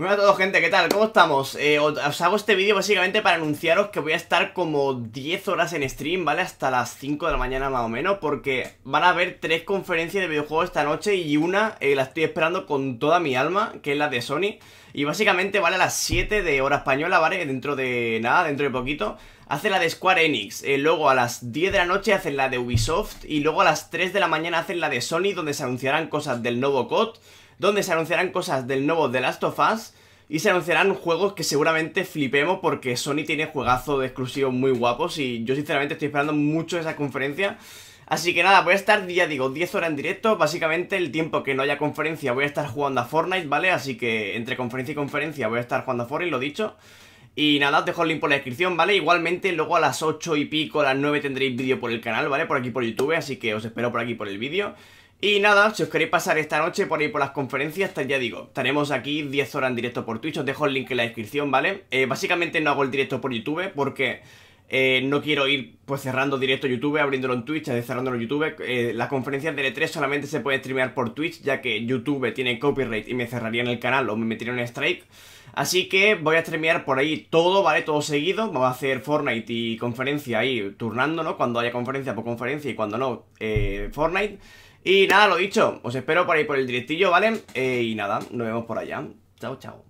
Muy a todos gente, ¿qué tal? ¿Cómo estamos? Eh, os hago este vídeo básicamente para anunciaros que voy a estar como 10 horas en stream, ¿vale? Hasta las 5 de la mañana más o menos Porque van a haber 3 conferencias de videojuegos esta noche y una eh, la estoy esperando con toda mi alma, que es la de Sony Y básicamente vale a las 7 de hora española, ¿vale? Dentro de nada, dentro de poquito Hace la de Square Enix, eh, luego a las 10 de la noche hacen la de Ubisoft Y luego a las 3 de la mañana hacen la de Sony donde se anunciarán cosas del nuevo COD donde se anunciarán cosas del nuevo The Last of Us y se anunciarán juegos que seguramente flipemos porque Sony tiene juegazos de exclusivos muy guapos y yo sinceramente estoy esperando mucho esa conferencia. Así que nada, voy a estar, ya digo, 10 horas en directo, básicamente el tiempo que no haya conferencia voy a estar jugando a Fortnite, ¿vale? Así que entre conferencia y conferencia voy a estar jugando a Fortnite, lo dicho. Y nada, os dejo el link por la descripción, ¿vale? Igualmente luego a las 8 y pico, a las 9 tendréis vídeo por el canal, ¿vale? Por aquí por YouTube, así que os espero por aquí por el vídeo. Y nada, si os queréis pasar esta noche por ir por las conferencias, ya digo, estaremos aquí 10 horas en directo por Twitch, os dejo el link en la descripción, ¿vale? Eh, básicamente no hago el directo por YouTube porque eh, no quiero ir pues cerrando directo YouTube, abriéndolo en Twitch, cerrándolo en YouTube. La eh, las conferencias de E3 solamente se puede streamear por Twitch, ya que YouTube tiene copyright y me cerrarían el canal o me metieron en strike. Así que voy a streamear por ahí todo, ¿vale? Todo seguido. Vamos a hacer Fortnite y conferencia ahí turnando, ¿no? Cuando haya conferencia por pues conferencia y cuando no, eh, Fortnite. Y nada, lo dicho, os espero por ahí por el directillo, ¿vale? y nada, nos vemos por allá. Chao, chao.